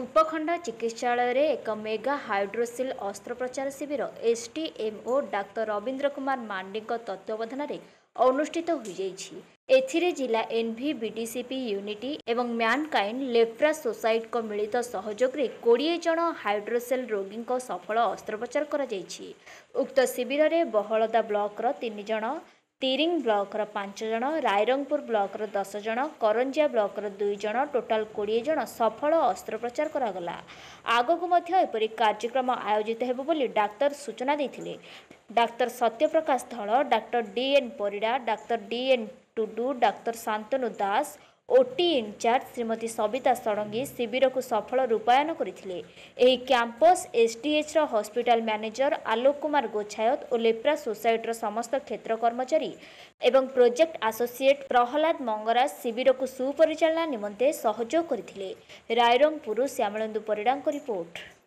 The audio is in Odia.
ଉପଖଣ୍ଡ ଚିକିତ୍ସାଳୟରେ ଏକ ମେଗା ହାଇଡ୍ରୋସିଲ୍ ଅସ୍ତ୍ରୋପଚାର ଶିବିର ଏସ୍ଟିଏମ୍ଓ ଡାକ୍ତର ରବୀନ୍ଦ୍ର କୁମାର ମାଣ୍ଡିଙ୍କ ତତ୍ତ୍ୱାବଧାନରେ ଅନୁଷ୍ଠିତ ହୋଇଯାଇଛି ଏଥିରେ ଜିଲ୍ଲା ଏନ୍ଭି ବିଡିସିପି ୟୁନିଟି ଏବଂ ମ୍ୟାନ୍କାଇଣ୍ଡ ଲେପ୍ରା ସୋସାଇଟିଙ୍କ ମିଳିତ ସହଯୋଗରେ କୋଡ଼ିଏ ଜଣ ହାଇଡ୍ରୋସେଲ୍ ରୋଗୀଙ୍କ ସଫଳ ଅସ୍ତ୍ରୋପଚାର କରାଯାଇଛି ଉକ୍ତ ଶିବିରରେ ବହଳଦା ବ୍ଲକର ତିନି ଜଣ ତିରିଂ ବ୍ଲକର ପାଞ୍ଚ ଜଣ ରାଇରଙ୍ଗପୁର ବ୍ଲକର ଦଶ ଜଣ କରଞ୍ଜିଆ ବ୍ଲକର ଦୁଇ ଜଣ ଟୋଟାଲ କୋଡ଼ିଏ ଜଣ ସଫଳ ଅସ୍ତ୍ରୋପଚାର କରାଗଲା ଆଗକୁ ମଧ୍ୟ ଏପରି କାର୍ଯ୍ୟକ୍ରମ ଆୟୋଜିତ ହେବ ବୋଲି ଡାକ୍ତର ସୂଚନା ଦେଇଥିଲେ ଡାକ୍ତର ସତ୍ୟପ୍ରକାଶ ଧଳ ଡାକ୍ତର ଡି ଏନ୍ ପରିଡ଼ା ଡାକ୍ତର ଡି ଏନ୍ ଟୁଡୁ ଡାକ୍ତର ଶାନ୍ତନୁ ଦାସ ଓଟି ଇନଚାର୍ଜ ଶ୍ରୀମତୀ ସବିତା ଷଡ଼ଙ୍ଗୀ ଶିବିରକୁ ସଫଳ ରୂପାୟନ କରିଥିଲେ ଏହି କ୍ୟାମ୍ପସ୍ ଏସ୍ ଏଚ୍ର ହସ୍ପିଟାଲ ମ୍ୟାନେଜର ଆଲୋକ କୁମାର ଗୋଛାୟତ ଓ ଲେପ୍ରା ସୋସାଇଟିର ସମସ୍ତ କ୍ଷେତ୍ର କର୍ମଚାରୀ ଏବଂ ପ୍ରୋଜେକ୍ଟ ଆସୋସିଏଟ୍ ପ୍ରହଲ୍ଲାଦ ମଙ୍ଗରାଜ ଶିବିରକୁ ସୁପରିଚାଳନା ନିମନ୍ତେ ସହଯୋଗ କରିଥିଲେ ରାଇରଙ୍ଗପୁରରୁ ଶ୍ୟାମଳେନ୍ଦୁ ପରିଡ଼ାଙ୍କ ରିପୋର୍ଟ